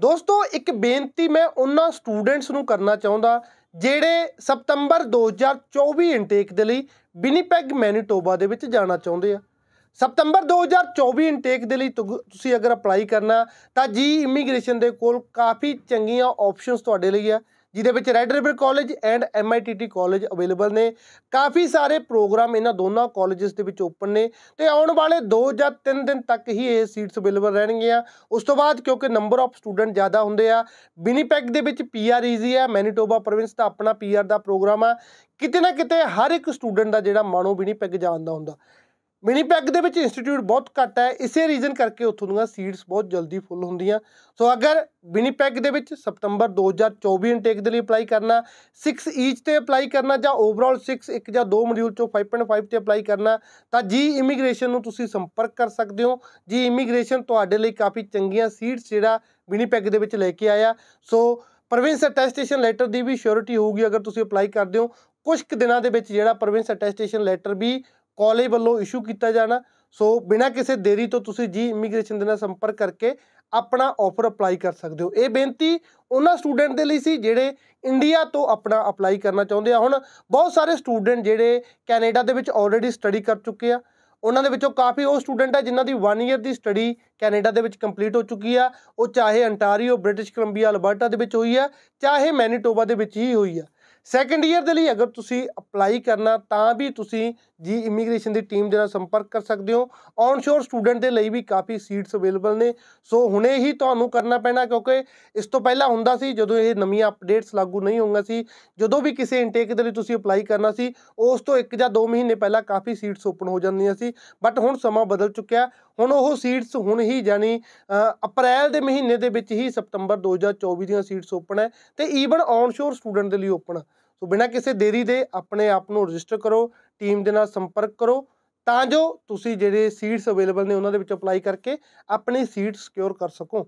ਦੋਸਤੋ ਇੱਕ ਬੇਨਤੀ ਮੈਂ ਉਹਨਾਂ ਸਟੂਡੈਂਟਸ ਨੂੰ ਕਰਨਾ ਚਾਹੁੰਦਾ ਜਿਹੜੇ ਸਤੰਬਰ 2024 ਇਨਟੇਕ ਦੇ ਲਈ ਬਿਨੀਪੈਗ ਮੈਨੀਟੋਬਾ ਦੇ ਵਿੱਚ ਜਾਣਾ ਚਾਹੁੰਦੇ ਆ ਸਤੰਬਰ 2024 ਇਨਟੇਕ ਦੇ ਲਈ ਤੁਸੀਂ ਅਗਰ ਅਪਲਾਈ ਕਰਨਾ ਤਾਂ ਜੀ ਇਮੀਗ੍ਰੇਸ਼ਨ ਦੇ ਕੋਲ ਕਾਫੀ ਚੰਗੀਆਂ ਆਪਸ਼ਨਸ ਤੁਹਾਡੇ ਲਈ ਆ ਜਿਹਦੇ ਵਿੱਚ Red River college and MITT college available ਨੇ ਕਾਫੀ ਸਾਰੇ ਪ੍ਰੋਗਰਾਮ ਇਹਨਾਂ ਦੋਨਾਂ ਕਾਲਜਸ ਦੇ ਵਿੱਚ ਓਪਨ ਨੇ ਤੇ ਆਉਣ ਵਾਲੇ 2 ਜਾਂ 3 ਦਿਨ ਤੱਕ ਹੀ ਇਹ ਸੀਟਸ ਅਵੇਲੇਬਲ ਰਹਿਣਗੀਆਂ ਉਸ ਤੋਂ ਬਾਅਦ ਕਿਉਂਕਿ ਨੰਬਰ ਆਫ ਸਟੂਡੈਂਟ ਜ਼ਿਆਦਾ ਹੁੰਦੇ ਆ ਬਿਨੀਪੈਕ ਦੇ ਵਿੱਚ ਪੀਆਰ ਈਜ਼ੀ ਆ ਮੈਨੀਟੋਬਾ ਪ੍ਰੋਵਿੰਸ ਦਾ ਆਪਣਾ ਪੀਆਰ ਦਾ ਪ੍ਰੋਗਰਾਮ ਆ ਕਿਤੇ ਨਾ ਕਿਤੇ ਹਰ ਇੱਕ ਸਟੂਡੈਂਟ ਦਾ ਜਿਹੜਾ ਮਾਣੋ ਬਿਨੀਪੈਕ ਜਾਣਦਾ ਹੁੰਦਾ ਮਿਨੀ ਪੈਗ ਦੇ ਵਿੱਚ ਇੰਸਟੀਚਿਊਟ ਬਹੁਤ ਘੱਟ ਹੈ ਇਸੇ ਰੀਜ਼ਨ ਕਰਕੇ ਉੱਥੋਂ ਦੀਆਂ ਸੀਟਸ ਬਹੁਤ ਜਲਦੀ ਫੁੱਲ ਹੁੰਦੀਆਂ ਸੋ ਅਗਰ ਮਿਨੀ ਪੈਗ ਦੇ ਵਿੱਚ ਸਪਟੰਬਰ 2024 ਇਨਟੇਕ ਦੇ ਲਈ ਅਪਲਾਈ ਕਰਨਾ 6 ਈਚ ਤੇ ਅਪਲਾਈ ਕਰਨਾ ਜਾਂ ਓਵਰਆਲ 6 ਇੱਕ ਜਾਂ ਦੋ ਮੋਡਿਊਲ ਚੋਂ 5.5 ਤੇ ਅਪਲਾਈ ਕਰਨਾ ਤਾਂ ਜੀ ਇਮੀਗ੍ਰੇਸ਼ਨ ਨੂੰ ਤੁਸੀਂ ਸੰਪਰਕ ਕਰ ਸਕਦੇ ਹੋ ਜੀ ਇਮੀਗ੍ਰੇਸ਼ਨ ਤੁਹਾਡੇ ਲਈ ਕਾਫੀ ਚੰਗੀਆਂ ਸੀਟਸ ਜਿਹੜਾ ਮਿਨੀ ਪੈਗ ਦੇ ਵਿੱਚ ਲੈ ਕੇ ਆਇਆ ਸੋ ਪ੍ਰੋਵਿੰਸ ਅਟੈਸਟੇਸ਼ਨ ਲੈਟਰ ਦੀ ਵੀ ਸ਼ੋਰਟੀ ਹੋਊਗੀ ਅਗਰ ਤੁਸੀਂ ਅਪਲਾਈ ਕਰਦੇ ਹੋ ਕੁਝ ਦਿਨਾਂ ਦੇ ਵਿੱਚ ਜਿਹੜਾ ਪ੍ਰੋਵਿੰਸ ਅਟੈਸਟੇਸ਼ਨ ਲੈਟਰ ਵੀ ਕਾਲਜ ਵੱਲੋਂ ਇਸ਼ੂ ਕੀਤਾ ਜਾਣਾ ਸੋ ਬਿਨਾਂ ਕਿਸੇ ਦੇਰੀ ਤੋਂ ਤੁਸੀਂ ਜੀ ਇਮੀਗ੍ਰੇਸ਼ਨ ਦੇ ਨਾਲ ਸੰਪਰਕ ਕਰਕੇ ਆਪਣਾ ਆਫਰ ਅਪਲਾਈ ਕਰ ਸਕਦੇ ਹੋ ਇਹ ਬੇਨਤੀ ਉਹਨਾਂ ਸਟੂਡੈਂਟ ਦੇ ਲਈ ਸੀ ਜਿਹੜੇ ਇੰਡੀਆ ਤੋਂ ਆਪਣਾ ਅਪਲਾਈ ਕਰਨਾ ਚਾਹੁੰਦੇ ਆ ਹੁਣ ਬਹੁਤ ਸਾਰੇ ਸਟੂਡੈਂਟ ਜਿਹੜੇ ਕੈਨੇਡਾ ਦੇ ਵਿੱਚ ਆਲਰੇਡੀ ਸਟੱਡੀ ਕਰ ਚੁੱਕੇ ਆ ਉਹਨਾਂ ਦੇ ਵਿੱਚੋਂ ਕਾਫੀ ਉਹ ਸਟੂਡੈਂਟ ਆ ਜਿਨ੍ਹਾਂ ਦੀ 1 ਇਅਰ ਦੀ ਸਟੱਡੀ ਕੈਨੇਡਾ ਦੇ ਵਿੱਚ ਕੰਪਲੀਟ ਹੋ ਚੁੱਕੀ ਆ ਉਹ ਚਾਹੇ ਅੰਟਾਰੀਓ ਬ੍ਰਿਟਿਸ਼ ਕੋਲੰਬੀਆ ਅਲਬਰਟਾ ਦੇ ਵਿੱਚ ਹੋਈ ਆ ਚਾਹੇ ਮੈਨੀਟੋਬਾ ਦੇ ਵਿੱਚ ਹੀ ਹੋਈ ਆ ਸੈਕੰਡ ਈਅਰ ਦੇ ਲਈ ਅਗਰ ਤੁਸੀਂ ਅਪਲਾਈ ਕਰਨਾ ਤਾਂ ਵੀ ਤੁਸੀਂ ਜੀ ਇਮੀਗ੍ਰੇਸ਼ਨ ਦੀ ਟੀਮ ਦੇ ਨਾਲ ਸੰਪਰਕ ਕਰ ਸਕਦੇ ਹੋ ਔਨਸ਼ੋਰ ਸਟੂਡੈਂਟ ਦੇ ਲਈ ਵੀ ਕਾਫੀ ਸੀਟਸ ਅਵੇਲੇਬਲ ਨੇ ਸੋ ਹੁਣੇ ਹੀ ਤੁਹਾਨੂੰ ਕਰਨਾ ਪੈਣਾ ਕਿਉਂਕਿ ਇਸ ਤੋਂ ਪਹਿਲਾਂ ਹੁੰਦਾ ਸੀ ਜਦੋਂ ਇਹ ਨਵੀਆਂ ਅਪਡੇਟਸ ਲਾਗੂ ਨਹੀਂ ਹੋਈਆਂ ਸੀ ਜਦੋਂ ਵੀ ਕਿਸੇ ਇਨਟੇਕ ਦੇ ਲਈ ਤੁਸੀਂ ਅਪਲਾਈ ਕਰਨਾ ਸੀ ਉਸ ਤੋਂ ਇੱਕ ਜਾਂ 2 ਮਹੀਨੇ ਪਹਿਲਾਂ ਕਾਫੀ ਸੀਟਸ ਓਪਨ ਹੋ ਜਾਂਦੀਆਂ ਸੀ ਬਟ ਹੁਣ ਸਮਾਂ ਬਦਲ ਚੁੱਕਿਆ ਹੁਣ ਉਹ ਸੀਟਸ ਹੁਣ ਹੀ ਜਾਨੀ ਅਪ੍ਰੈਲ ਦੇ ਮਹੀਨੇ ਦੇ ਵਿੱਚ ਹੀ ਸਤੰਬਰ 2024 ਦੀਆਂ ਸੀਟਸ ਓਪਨ ਹੈ ਤੇ ਈਵਨ ਔਨਸ਼ੋਰ ਸਟੂਡੈਂਟ ਦੇ ਲਈ ਓਪਨ ਹੈ ਸੋ ਬਿਨਾਂ ਕਿਸੇ ਦੇਰੀ ਦੇ ਆਪਣੇ ਆਪ ਨੂੰ ਰਜਿਸਟਰ ਕਰੋ ਟੀਮ ਦੇ ਨਾਲ ਸੰਪਰਕ ਕਰੋ ਤਾਂ ਜੋ ਤੁਸੀਂ ਜਿਹੜੇ ਸੀਟਸ ਅਵੇਲੇਬਲ ਨੇ ਉਹਨਾਂ ਦੇ ਵਿੱਚ ਅਪਲਾਈ ਕਰਕੇ ਆਪਣੀ ਸੀਟ ਸਿਕਿਉਰ ਕਰ ਸਕੋ